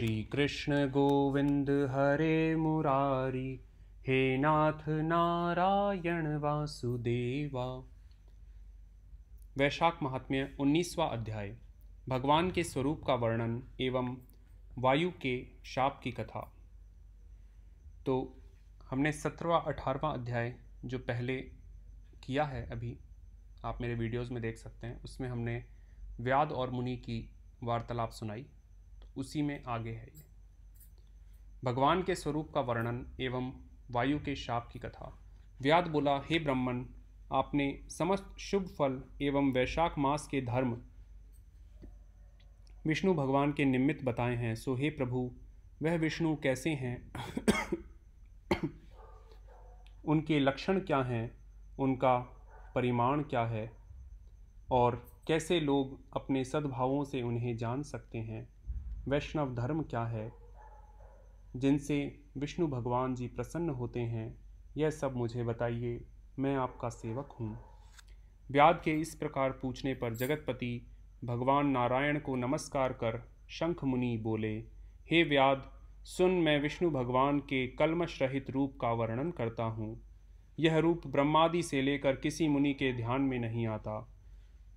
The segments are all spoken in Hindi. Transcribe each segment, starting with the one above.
श्री कृष्ण गोविंद हरे मुरारी हे नाथ नारायण वासुदेवा वैशाख महात्म्य उन्नीसवा अध्याय भगवान के स्वरूप का वर्णन एवं वायु के शाप की कथा तो हमने सत्रवा अठारवा अध्याय जो पहले किया है अभी आप मेरे वीडियोस में देख सकते हैं उसमें हमने व्याद और मुनि की वार्तालाप सुनाई उसी में आगे है ये भगवान के स्वरूप का वर्णन एवं वायु के शाप की कथा व्याद बोला हे ब्राह्मण आपने समस्त शुभ फल एवं वैशाख मास के धर्म विष्णु भगवान के निमित्त बताए हैं सो हे प्रभु वह विष्णु कैसे हैं उनके लक्षण क्या हैं उनका परिमाण क्या है और कैसे लोग अपने सद्भावों से उन्हें जान सकते हैं वैष्णव धर्म क्या है जिनसे विष्णु भगवान जी प्रसन्न होते हैं यह सब मुझे बताइए मैं आपका सेवक हूँ व्याध के इस प्रकार पूछने पर जगतपति भगवान नारायण को नमस्कार कर शंख मुनि बोले हे व्याध सुन मैं विष्णु भगवान के कलमश रहित रूप का वर्णन करता हूँ यह रूप ब्रह्मादि से लेकर किसी मुनि के ध्यान में नहीं आता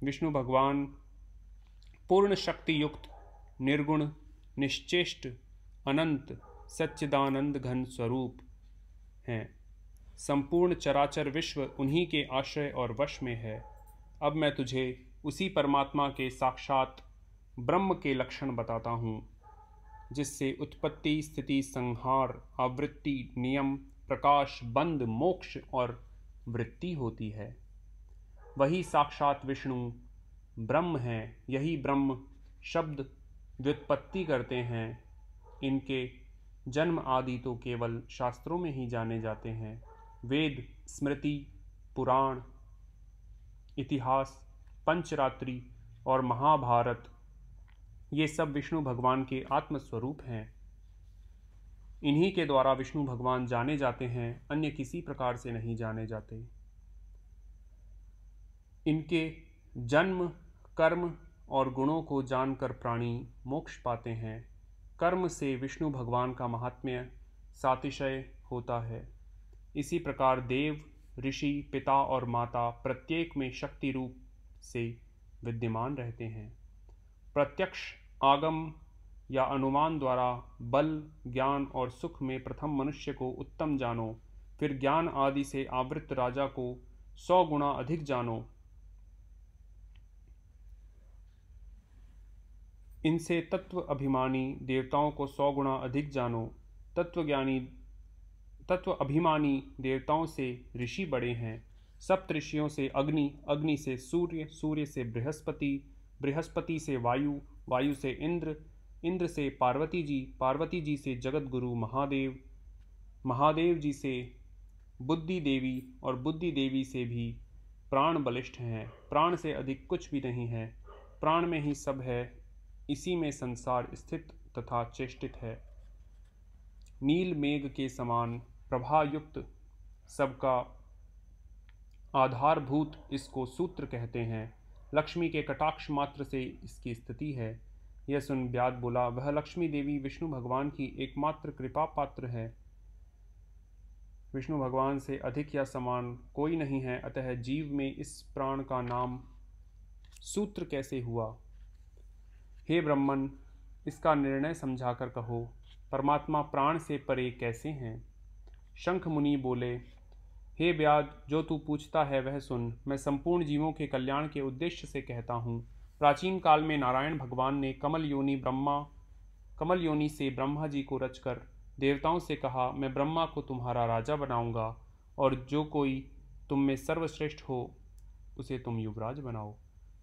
विष्णु भगवान पूर्ण शक्ति युक्त निर्गुण निश्चेष्ट अनंत सच्चिदानंद घन स्वरूप हैं संपूर्ण चराचर विश्व उन्हीं के आश्रय और वश में है अब मैं तुझे उसी परमात्मा के साक्षात ब्रह्म के लक्षण बताता हूँ जिससे उत्पत्ति स्थिति संहार आवृत्ति नियम प्रकाश बंद मोक्ष और वृत्ति होती है वही साक्षात विष्णु ब्रह्म है यही ब्रह्म शब्द व्युत्पत्ति करते हैं इनके जन्म आदि तो केवल शास्त्रों में ही जाने जाते हैं वेद स्मृति पुराण इतिहास पंचरात्रि और महाभारत ये सब विष्णु भगवान के आत्मस्वरूप हैं इन्हीं के द्वारा विष्णु भगवान जाने जाते हैं अन्य किसी प्रकार से नहीं जाने जाते इनके जन्म कर्म और गुणों को जानकर प्राणी मोक्ष पाते हैं कर्म से विष्णु भगवान का महात्म्य सातिशय होता है इसी प्रकार देव ऋषि पिता और माता प्रत्येक में शक्ति रूप से विद्यमान रहते हैं प्रत्यक्ष आगम या अनुमान द्वारा बल ज्ञान और सुख में प्रथम मनुष्य को उत्तम जानो फिर ज्ञान आदि से आवृत राजा को सौ गुणा अधिक जानो इनसे तत्व अभिमानी देवताओं को सौ गुणा अधिक जानो तत्वज्ञानी तत्व अभिमानी देवताओं से ऋषि बड़े हैं सप्त ऋषियों से अग्नि अग्नि से सूर्य सूर्य से बृहस्पति बृहस्पति से वायु वायु से इंद्र इंद्र से पार्वती जी पार्वती जी से जगत गुरु महादेव महादेव जी से बुद्धि देवी और बुद्धि देवी से भी प्राण बलिष्ठ हैं प्राण से अधिक कुछ भी नहीं है प्राण में ही सब है इसी में संसार स्थित तथा चेष्टित है नील मेघ के समान प्रभायुक्त सबका आधारभूत इसको सूत्र कहते हैं लक्ष्मी के कटाक्ष मात्र से इसकी स्थिति है यह सुन ब्याद बोला वह लक्ष्मी देवी विष्णु भगवान की एकमात्र कृपा पात्र है विष्णु भगवान से अधिक या समान कोई नहीं है अतः जीव में इस प्राण का नाम सूत्र कैसे हुआ हे ब्रह्मन इसका निर्णय समझाकर कहो परमात्मा प्राण से परे कैसे हैं शंख मुनि बोले हे ब्याज जो तू पूछता है वह सुन मैं संपूर्ण जीवों के कल्याण के उद्देश्य से कहता हूँ प्राचीन काल में नारायण भगवान ने कमल योनि ब्रह्मा कमल योनि से ब्रह्मा जी को रचकर देवताओं से कहा मैं ब्रह्मा को तुम्हारा राजा बनाऊंगा और जो कोई तुम में सर्वश्रेष्ठ हो उसे तुम युवराज बनाओ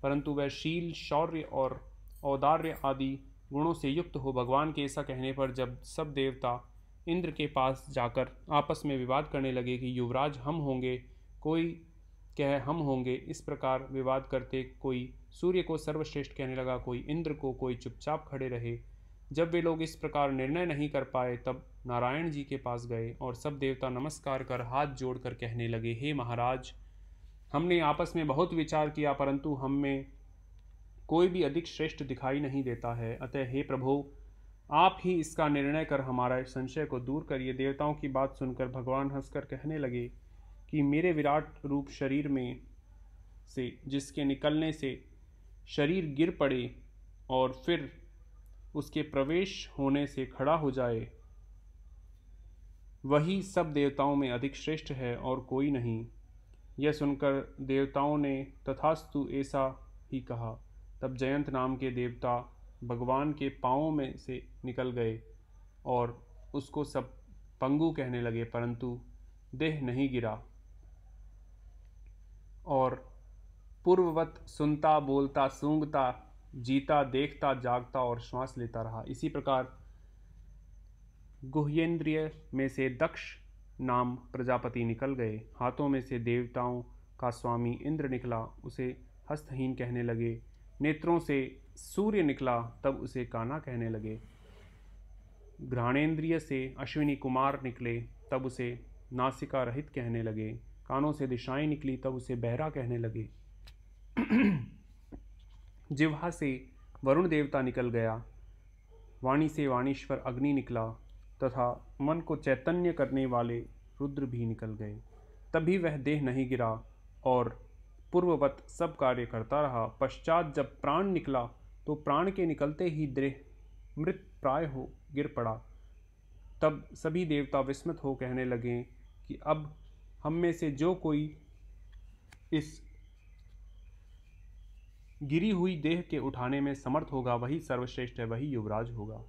परंतु वह शील शौर्य और औदार्य आदि गुणों से युक्त हो भगवान के ऐसा कहने पर जब सब देवता इंद्र के पास जाकर आपस में विवाद करने लगे कि युवराज हम होंगे कोई कह हम होंगे इस प्रकार विवाद करते कोई सूर्य को सर्वश्रेष्ठ कहने लगा कोई इंद्र को कोई चुपचाप खड़े रहे जब वे लोग इस प्रकार निर्णय नहीं कर पाए तब नारायण जी के पास गए और सब देवता नमस्कार कर हाथ जोड़कर कहने लगे हे महाराज हमने आपस में बहुत विचार किया परंतु हम में कोई भी अधिक श्रेष्ठ दिखाई नहीं देता है अतः हे प्रभु आप ही इसका निर्णय कर हमारा संशय को दूर करिए देवताओं की बात सुनकर भगवान हंसकर कहने लगे कि मेरे विराट रूप शरीर में से जिसके निकलने से शरीर गिर पड़े और फिर उसके प्रवेश होने से खड़ा हो जाए वही सब देवताओं में अधिक श्रेष्ठ है और कोई नहीं यह सुनकर देवताओं ने तथास्तु ऐसा ही कहा तब जयंत नाम के देवता भगवान के पाँवों में से निकल गए और उसको सब पंगु कहने लगे परंतु देह नहीं गिरा और पूर्ववत सुनता बोलता सूंघता जीता देखता जागता और श्वास लेता रहा इसी प्रकार गुहेंद्रिय में से दक्ष नाम प्रजापति निकल गए हाथों में से देवताओं का स्वामी इंद्र निकला उसे हस्तहीन कहने लगे नेत्रों से सूर्य निकला तब उसे काना कहने लगे घ्राणेन्द्रिय से अश्विनी कुमार निकले तब उसे नासिका रहित कहने लगे कानों से दिशाएं निकली तब उसे बहरा कहने लगे जिवा से वरुण देवता निकल गया वाणी से वाणीश्वर अग्नि निकला तथा मन को चैतन्य करने वाले रुद्र भी निकल गए तभी वह देह नहीं गिरा और पूर्ववत सब कार्य करता रहा पश्चात जब प्राण निकला तो प्राण के निकलते ही देह मृत प्राय हो गिर पड़ा तब सभी देवता विस्मित हो कहने लगे कि अब हम में से जो कोई इस गिरी हुई देह के उठाने में समर्थ होगा वही सर्वश्रेष्ठ है वही युवराज होगा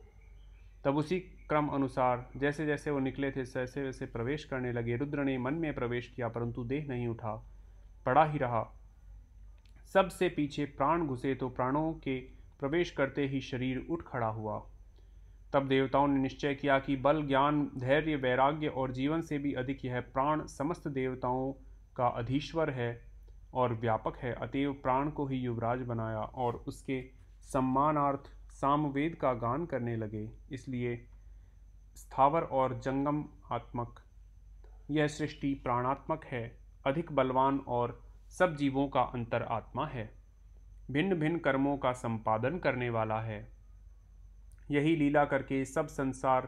तब उसी क्रम अनुसार जैसे जैसे वो निकले थे वैसे वैसे प्रवेश करने लगे रुद्र ने मन में प्रवेश किया परंतु देह नहीं उठा पड़ा ही रहा सबसे पीछे प्राण घुसे तो प्राणों के प्रवेश करते ही शरीर उठ खड़ा हुआ तब देवताओं ने निश्चय किया कि बल ज्ञान धैर्य वैराग्य और जीवन से भी अधिक यह प्राण समस्त देवताओं का अधीश्वर है और व्यापक है अतएव प्राण को ही युवराज बनाया और उसके सम्मानार्थ सामवेद का गान करने लगे इसलिए स्थावर और जंगम आत्मक यह सृष्टि प्राणात्मक है अधिक बलवान और सब जीवों का अंतर आत्मा है भिन्न भिन्न कर्मों का संपादन करने वाला है यही लीला करके सब संसार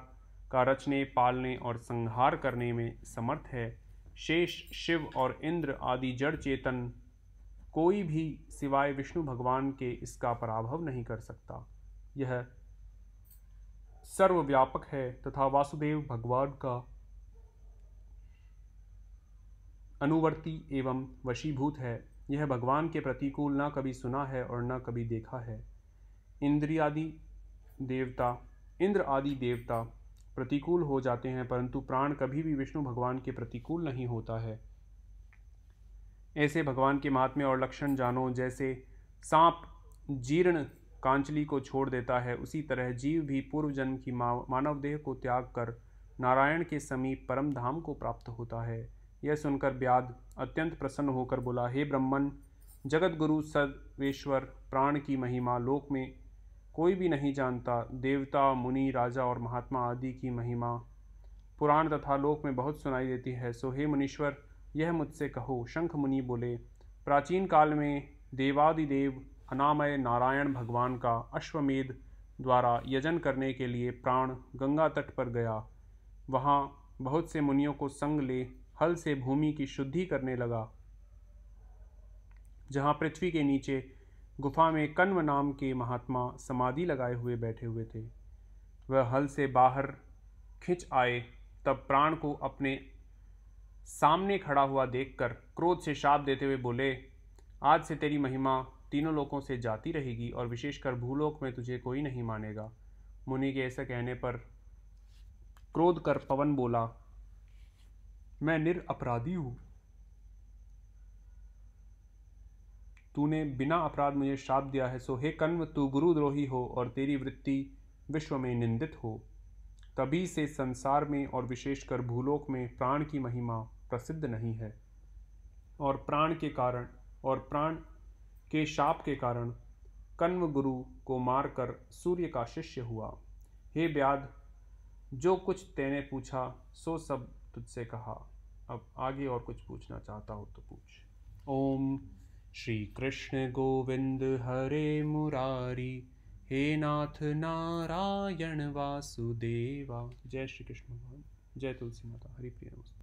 का रचने पालने और संहार करने में समर्थ है शेष शिव और इंद्र आदि जड़ चेतन कोई भी सिवाय विष्णु भगवान के इसका पराभव नहीं कर सकता यह सर्वव्यापक है तथा वासुदेव भगवान का अनुवर्ती एवं वशीभूत है यह भगवान के प्रतिकूल न कभी सुना है और न कभी देखा है इंद्रियादि देवता इंद्र आदि देवता प्रतिकूल हो जाते हैं परंतु प्राण कभी भी विष्णु भगवान के प्रतिकूल नहीं होता है ऐसे भगवान के महात्म्य और लक्षण जानो जैसे सांप जीर्ण कांचली को छोड़ देता है उसी तरह जीव भी पूर्व जन्म की मानव देह को त्याग कर नारायण के समीप परम धाम को प्राप्त होता है यह सुनकर ब्याद अत्यंत प्रसन्न होकर बोला हे ब्रह्मन जगत गुरु सर्वेश्वर प्राण की महिमा लोक में कोई भी नहीं जानता देवता मुनि राजा और महात्मा आदि की महिमा पुराण तथा लोक में बहुत सुनाई देती है सो हे मुनीश्वर यह मुझसे कहो शंख मुनि बोले प्राचीन काल में देवादिदेव अनामय नारायण भगवान का अश्वमेध द्वारा यजन करने के लिए प्राण गंगा तट पर गया वहाँ बहुत से मुनियों को संग ले हल से भूमि की शुद्धि करने लगा जहाँ पृथ्वी के नीचे गुफा में कन्व नाम के महात्मा समाधि लगाए हुए बैठे हुए थे वह हल से बाहर खिंच आए तब प्राण को अपने सामने खड़ा हुआ देखकर क्रोध से शाप देते हुए बोले आज से तेरी महिमा तीनों लोगों से जाती रहेगी और विशेषकर भूलोक में तुझे कोई नहीं मानेगा मुनि के ऐसा कहने पर क्रोध कर पवन बोला मैं निर अपराधी हूँ तूने बिना अपराध मुझे श्राप दिया है सो हे कन्व तू गुरुद्रोही हो और तेरी वृत्ति विश्व में निंदित हो तभी से संसार में और विशेषकर भूलोक में प्राण की महिमा प्रसिद्ध नहीं है और प्राण के कारण और प्राण के शाप के कारण कन्व गुरु को मारकर सूर्य का शिष्य हुआ हे ब्याद जो कुछ तेने पूछा सो सब तुझसे कहा अब आगे और कुछ पूछना चाहता हो तो पूछ ओम श्री कृष्ण गोविंद हरे मुरारी हे नाथ नारायण वासुदेवा जय श्री कृष्ण भगवान जय तुलसी माता हरि नमस्ते